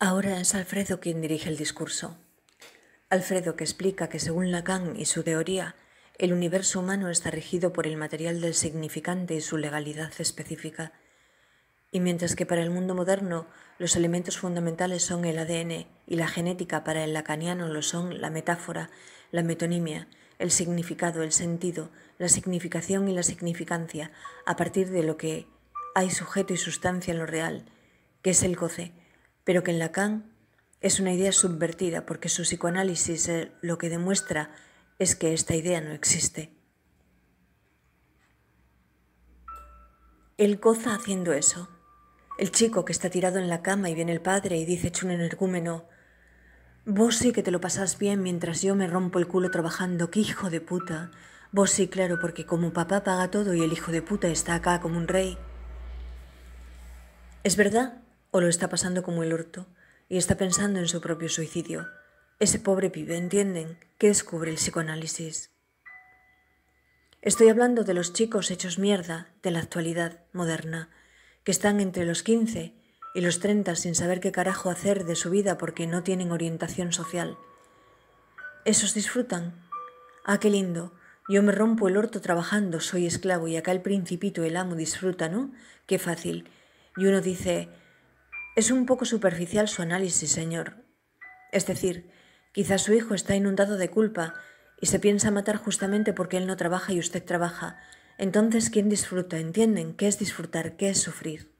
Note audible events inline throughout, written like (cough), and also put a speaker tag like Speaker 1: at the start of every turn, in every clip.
Speaker 1: Ahora es Alfredo quien dirige el discurso. Alfredo que explica que según Lacan y su teoría, el universo humano está regido por el material del significante y su legalidad específica. Y mientras que para el mundo moderno los elementos fundamentales son el ADN y la genética para el lacaniano lo son la metáfora, la metonimia, el significado, el sentido, la significación y la significancia, a partir de lo que hay sujeto y sustancia en lo real, que es el goce, pero que en Lacan es una idea subvertida porque su psicoanálisis eh, lo que demuestra es que esta idea no existe. Él goza haciendo eso. El chico que está tirado en la cama y viene el padre y dice hecho un energúmeno, vos sí que te lo pasás bien mientras yo me rompo el culo trabajando, qué hijo de puta. Vos sí, claro, porque como papá paga todo y el hijo de puta está acá como un rey. Es verdad lo está pasando como el orto y está pensando en su propio suicidio. Ese pobre pibe, ¿entienden? que descubre el psicoanálisis? Estoy hablando de los chicos hechos mierda de la actualidad moderna, que están entre los 15 y los 30 sin saber qué carajo hacer de su vida porque no tienen orientación social. Esos disfrutan. Ah, qué lindo. Yo me rompo el orto trabajando, soy esclavo y acá el principito, el amo, disfruta, ¿no? Qué fácil. Y uno dice, es un poco superficial su análisis, señor. Es decir, quizás su hijo está inundado de culpa y se piensa matar justamente porque él no trabaja y usted trabaja. Entonces, ¿quién disfruta? ¿Entienden? ¿Qué es disfrutar? ¿Qué es sufrir?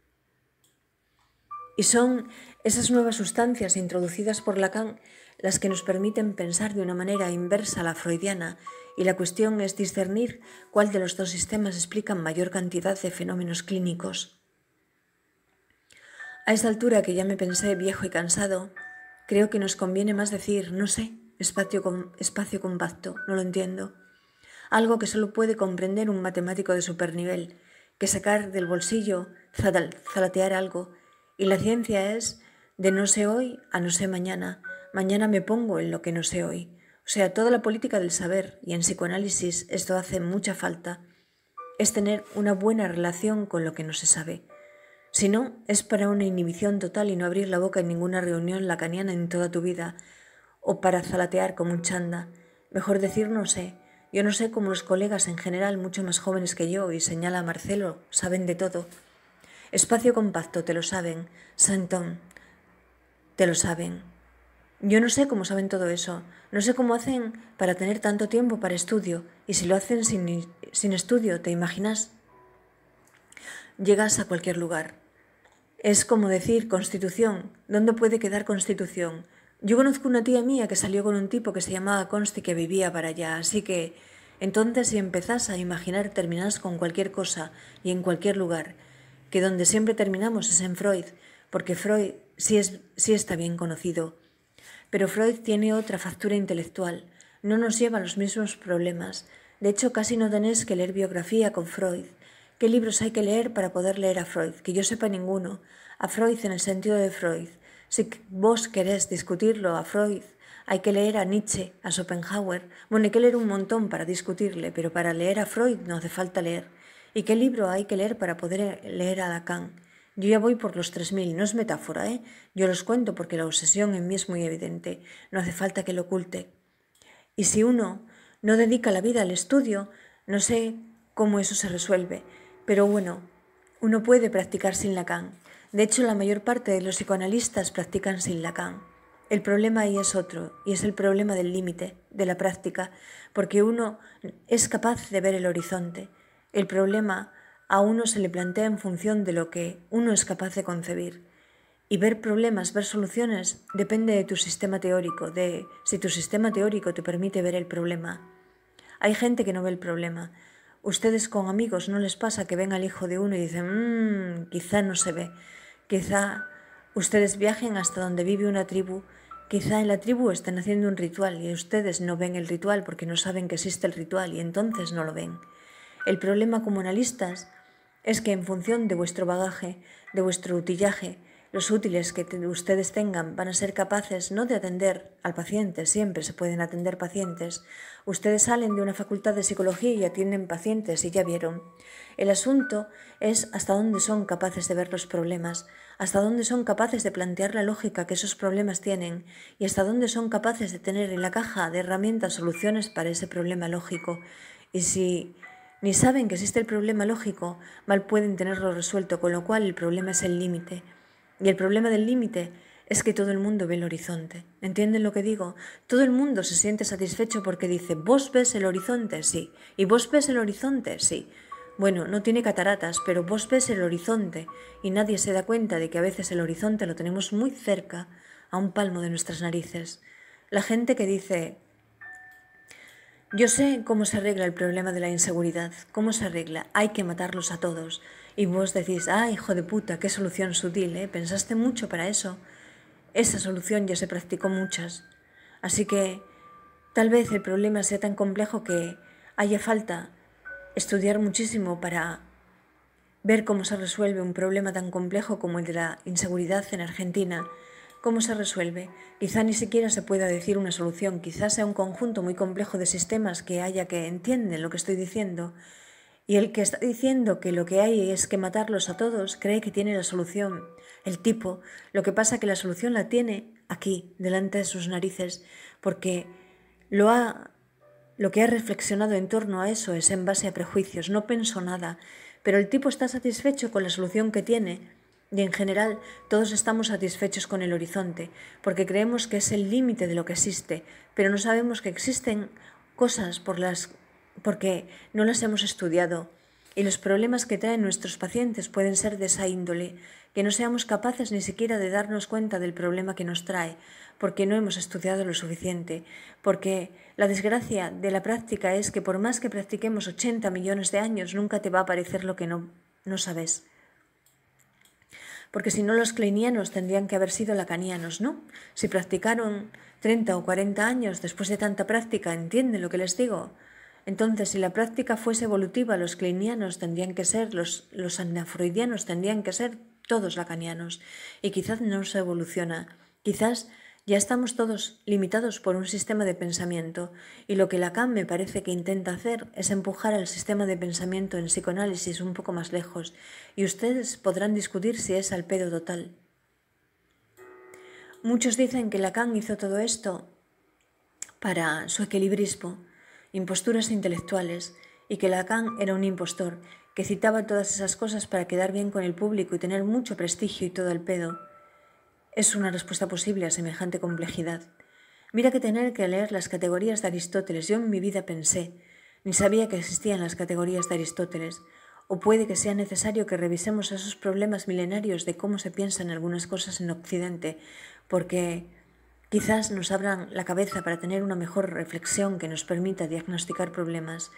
Speaker 1: Y son esas nuevas sustancias introducidas por Lacan las que nos permiten pensar de una manera inversa a la freudiana y la cuestión es discernir cuál de los dos sistemas explica mayor cantidad de fenómenos clínicos. A esa altura que ya me pensé viejo y cansado, creo que nos conviene más decir, no sé, espacio, compacto, no lo entiendo. Algo que solo puede comprender un matemático de supernivel, que sacar del bolsillo, zalatear algo. Y la ciencia es de no sé hoy a no sé mañana. Mañana me pongo en lo que no sé hoy. O sea, toda la política del saber y en psicoanálisis esto hace mucha falta. Es tener una buena relación con lo que no se sabe. Si no, es para una inhibición total y no abrir la boca en ninguna reunión lacaniana en toda tu vida, o para zalatear como un chanda. Mejor decir no sé. Yo no sé cómo los colegas en general, mucho más jóvenes que yo, y señala Marcelo, saben de todo. Espacio compacto, te lo saben. Santón, te lo saben. Yo no sé cómo saben todo eso. No sé cómo hacen para tener tanto tiempo para estudio. Y si lo hacen sin, sin estudio, ¿te imaginas? llegas a cualquier lugar. Es como decir, Constitución, ¿dónde puede quedar Constitución? Yo conozco una tía mía que salió con un tipo que se llamaba Consti que vivía para allá, así que entonces si empezás a imaginar terminás con cualquier cosa y en cualquier lugar, que donde siempre terminamos es en Freud, porque Freud sí, es, sí está bien conocido. Pero Freud tiene otra factura intelectual, no nos lleva a los mismos problemas. De hecho, casi no tenés que leer biografía con Freud. ¿Qué libros hay que leer para poder leer a Freud? Que yo sepa ninguno. A Freud en el sentido de Freud. Si vos querés discutirlo a Freud, hay que leer a Nietzsche, a Schopenhauer. Bueno, hay que leer un montón para discutirle, pero para leer a Freud no hace falta leer. ¿Y qué libro hay que leer para poder leer a Lacan? Yo ya voy por los 3.000, no es metáfora, ¿eh? Yo los cuento porque la obsesión en mí es muy evidente, no hace falta que lo oculte. Y si uno no dedica la vida al estudio, no sé cómo eso se resuelve. Pero bueno, uno puede practicar sin Lacan. De hecho, la mayor parte de los psicoanalistas practican sin Lacan. El problema ahí es otro, y es el problema del límite, de la práctica, porque uno es capaz de ver el horizonte. El problema a uno se le plantea en función de lo que uno es capaz de concebir. Y ver problemas, ver soluciones, depende de tu sistema teórico, de si tu sistema teórico te permite ver el problema. Hay gente que no ve el problema, Ustedes con amigos no les pasa que ven al hijo de uno y dicen, mm, quizá no se ve. Quizá ustedes viajen hasta donde vive una tribu. Quizá en la tribu están haciendo un ritual y ustedes no ven el ritual porque no saben que existe el ritual y entonces no lo ven. El problema como analistas es que en función de vuestro bagaje, de vuestro utillaje, los útiles que ustedes tengan van a ser capaces no de atender al paciente, siempre se pueden atender pacientes. Ustedes salen de una facultad de psicología y atienden pacientes y ya vieron. El asunto es hasta dónde son capaces de ver los problemas, hasta dónde son capaces de plantear la lógica que esos problemas tienen y hasta dónde son capaces de tener en la caja de herramientas soluciones para ese problema lógico. Y si ni saben que existe el problema lógico, mal pueden tenerlo resuelto, con lo cual el problema es el límite. Y el problema del límite es que todo el mundo ve el horizonte. ¿Entienden lo que digo? Todo el mundo se siente satisfecho porque dice, vos ves el horizonte, sí. Y vos ves el horizonte, sí. Bueno, no tiene cataratas, pero vos ves el horizonte y nadie se da cuenta de que a veces el horizonte lo tenemos muy cerca, a un palmo de nuestras narices. La gente que dice, yo sé cómo se arregla el problema de la inseguridad, cómo se arregla, hay que matarlos a todos y vos decís, ah, hijo de puta, qué solución sutil, eh, Pensaste mucho para eso. Esa solución ya se practicó muchas. Así que tal vez el problema sea tan complejo que haya falta estudiar muchísimo para ver cómo se resuelve un problema tan complejo como el de la inseguridad en Argentina. ¿Cómo se resuelve? Quizá ni siquiera se pueda decir una solución, quizá sea un conjunto muy complejo de sistemas que haya que entienden lo que estoy diciendo. Y el que está diciendo que lo que hay es que matarlos a todos cree que tiene la solución. El tipo, lo que pasa que la solución la tiene aquí, delante de sus narices, porque lo ha lo que ha reflexionado en torno a eso es en base a prejuicios, no pensó nada, pero el tipo está satisfecho con la solución que tiene y en general todos estamos satisfechos con el horizonte, porque creemos que es el límite de lo que existe, pero no sabemos que existen cosas por las porque no las hemos estudiado y los problemas que traen nuestros pacientes pueden ser de esa índole, que no seamos capaces ni siquiera de darnos cuenta del problema que nos trae, porque no hemos estudiado lo suficiente, porque la desgracia de la práctica es que por más que practiquemos 80 millones de años, nunca te va a aparecer lo que no, sabes. Porque si no, los kleinianos tendrían que haber sido lacanianos, ¿no? Si practicaron 30 o 40 años después de tanta práctica, ¿entienden lo que les digo? Entonces, si la práctica fuese evolutiva, los clinianos tendrían que ser, los, los anafroidianos tendrían que ser todos lacanianos. Y quizás no se evoluciona. Quizás ya estamos todos limitados por un sistema de pensamiento y lo que Lacan me parece que intenta hacer es empujar al sistema de pensamiento en psicoanálisis un poco más lejos y ustedes podrán discutir si es al pedo total. Muchos dicen que Lacan hizo todo esto para su equilibrismo, imposturas intelectuales, y que Lacan era un impostor, que citaba todas esas cosas para quedar bien con el público y tener mucho prestigio y todo el pedo. Es una respuesta posible a semejante complejidad. Mira que tener que leer las categorías de Aristóteles. Yo en mi vida pensé, ni sabía que existían las categorías de Aristóteles, o puede que sea necesario que revisemos esos problemas milenarios de cómo se piensan algunas cosas en Occidente, porque Quizás nos abran la cabeza para tener una mejor reflexión que nos permita diagnosticar problemas.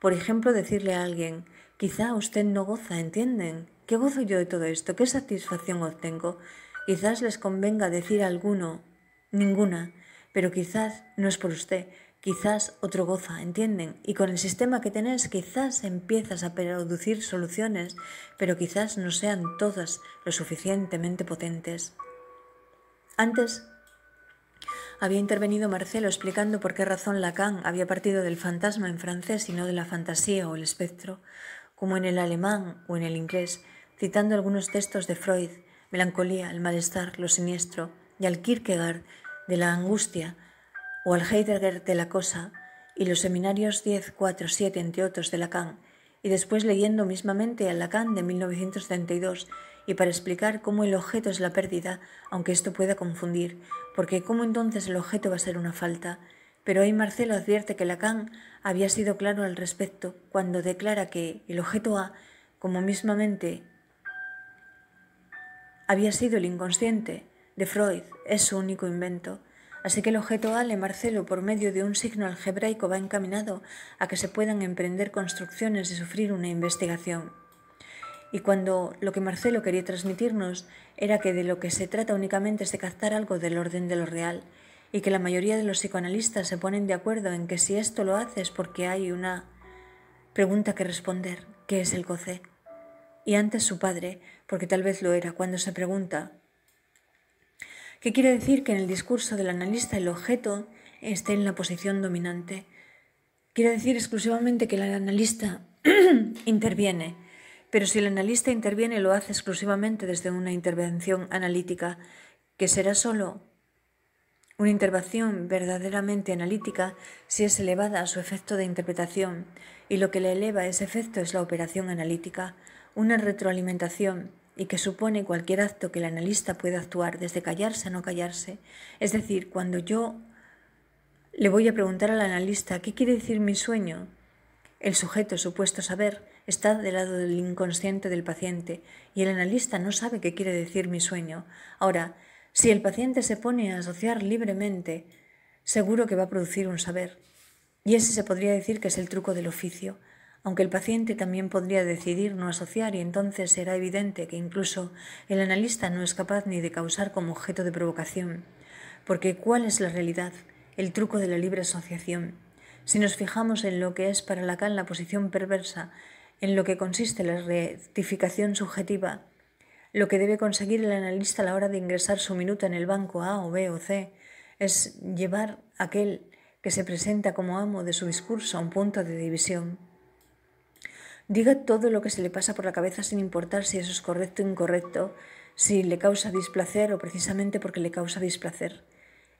Speaker 1: Por ejemplo, decirle a alguien, quizá usted no goza, ¿entienden? ¿Qué gozo yo de todo esto? ¿Qué satisfacción obtengo? Quizás les convenga decir a alguno, ninguna, pero quizás no es por usted, quizás otro goza, ¿entienden? Y con el sistema que tenés, quizás empiezas a producir soluciones, pero quizás no sean todas lo suficientemente potentes. Antes había intervenido Marcelo explicando por qué razón Lacan había partido del fantasma en francés y no de la fantasía o el espectro, como en el alemán o en el inglés, citando algunos textos de Freud, Melancolía, el malestar, lo siniestro, y al Kierkegaard de la angustia, o al Heidegger de la cosa, y los seminarios 10, 4, 7, entre otros, de Lacan, y después leyendo mismamente al Lacan de 1932, y para explicar cómo el objeto es la pérdida, aunque esto pueda confundir, porque cómo entonces el objeto va a ser una falta. Pero hoy Marcelo advierte que Lacan había sido claro al respecto cuando declara que el objeto A, como mismamente había sido el inconsciente de Freud, es su único invento. Así que el objeto A, le Marcelo, por medio de un signo algebraico, va encaminado a que se puedan emprender construcciones y sufrir una investigación y cuando lo que Marcelo quería transmitirnos era que de lo que se trata únicamente es de captar algo del orden de lo real, y que la mayoría de los psicoanalistas se ponen de acuerdo en que si esto lo haces porque hay una pregunta que responder, que es el goce? Y antes su padre, porque tal vez lo era, cuando se pregunta, ¿qué quiere decir que en el discurso del analista el objeto esté en la posición dominante? Quiere decir exclusivamente que el analista (clears throat) interviene, pero si el analista interviene, lo hace exclusivamente desde una intervención analítica, que será solo una intervención verdaderamente analítica si es elevada a su efecto de interpretación, y lo que le eleva ese efecto es la operación analítica, una retroalimentación, y que supone cualquier acto que el analista pueda actuar, desde callarse a no callarse. Es decir, cuando yo le voy a preguntar al analista qué quiere decir mi sueño, el sujeto supuesto saber está del lado del inconsciente del paciente y el analista no sabe qué quiere decir mi sueño. Ahora, si el paciente se pone a asociar libremente, seguro que va a producir un saber. Y ese se podría decir que es el truco del oficio, aunque el paciente también podría decidir no asociar y entonces será evidente que incluso el analista no es capaz ni de causar como objeto de provocación. Porque ¿cuál es la realidad? El truco de la libre asociación. Si nos fijamos en lo que es para Lacan la posición perversa, en lo que consiste la rectificación subjetiva, lo que debe conseguir el analista a la hora de ingresar su minuto en el banco A o B o C, es llevar a aquel que se presenta como amo de su discurso a un punto de división. Diga todo lo que se le pasa por la cabeza sin importar si eso es correcto o incorrecto, si le causa displacer o precisamente porque le causa displacer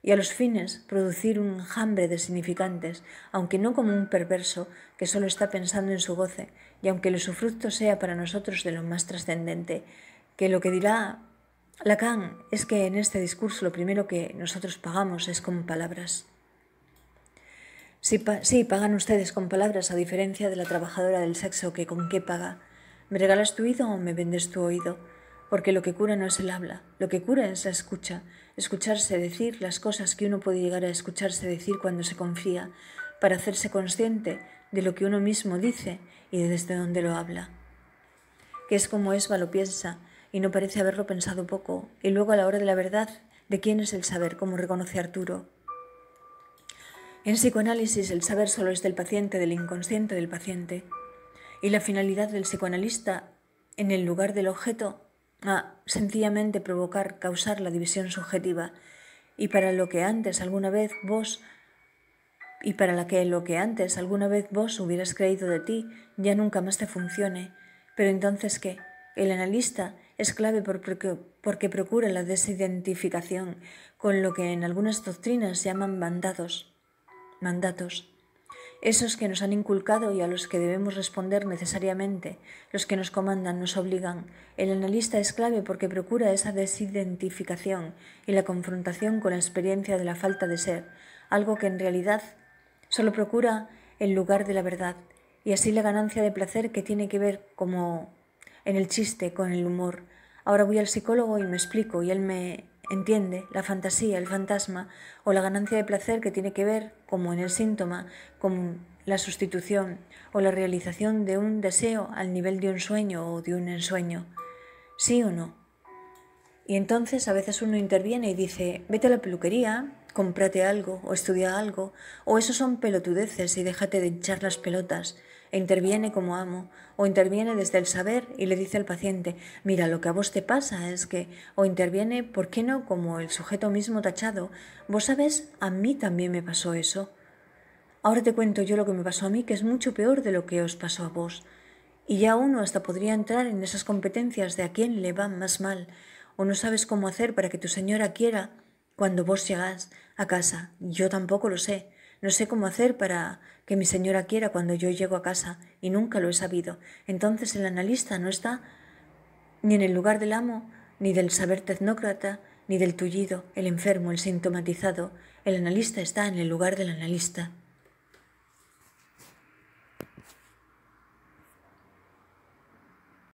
Speaker 1: y a los fines producir un enjambre de significantes, aunque no como un perverso que solo está pensando en su goce, y aunque el usufructo sea para nosotros de lo más trascendente, que lo que dirá Lacan es que en este discurso lo primero que nosotros pagamos es con palabras. Sí, sí, pagan ustedes con palabras, a diferencia de la trabajadora del sexo que con qué paga. ¿Me regalas tu oído o me vendes tu oído? Porque lo que cura no es el habla, lo que cura es la escucha, escucharse decir las cosas que uno puede llegar a escucharse decir cuando se confía, para hacerse consciente de lo que uno mismo dice y desde dónde lo habla. Que es como Esba lo piensa y no parece haberlo pensado poco, y luego a la hora de la verdad, de quién es el saber, como reconoce Arturo. En psicoanálisis el saber solo es del paciente, del inconsciente del paciente, y la finalidad del psicoanalista en el lugar del objeto a sencillamente provocar, causar la división subjetiva, y para lo que antes alguna vez vos y para la que lo que antes alguna vez vos hubieras creído de ti ya nunca más te funcione. Pero entonces qué? El analista es clave porque, porque procura la desidentificación con lo que en algunas doctrinas llaman mandados. Mandatos esos que nos han inculcado y a los que debemos responder necesariamente, los que nos comandan, nos obligan. El analista es clave porque procura esa desidentificación y la confrontación con la experiencia de la falta de ser, algo que en realidad solo procura el lugar de la verdad, y así la ganancia de placer que tiene que ver como en el chiste, con el humor. Ahora voy al psicólogo y me explico y él me entiende la fantasía, el fantasma o la ganancia de placer que tiene que ver, como en el síntoma, con la sustitución o la realización de un deseo al nivel de un sueño o de un ensueño. ¿Sí o no? Y entonces a veces uno interviene y dice, vete a la peluquería, cómprate algo o estudia algo, o eso son pelotudeces y déjate de echar las pelotas interviene como amo, o interviene desde el saber y le dice al paciente, mira, lo que a vos te pasa es que, o interviene, ¿por qué no? Como el sujeto mismo tachado, vos sabes, a mí también me pasó eso. Ahora te cuento yo lo que me pasó a mí, que es mucho peor de lo que os pasó a vos. Y ya uno hasta podría entrar en esas competencias de a quién le va más mal, o no sabes cómo hacer para que tu señora quiera cuando vos llegas a casa. Yo tampoco lo sé. No sé cómo hacer para que mi señora quiera cuando yo llego a casa y nunca lo he sabido. Entonces el analista no está ni en el lugar del amo, ni del saber tecnócrata, ni del tullido, el enfermo, el sintomatizado. El analista está en el lugar del analista.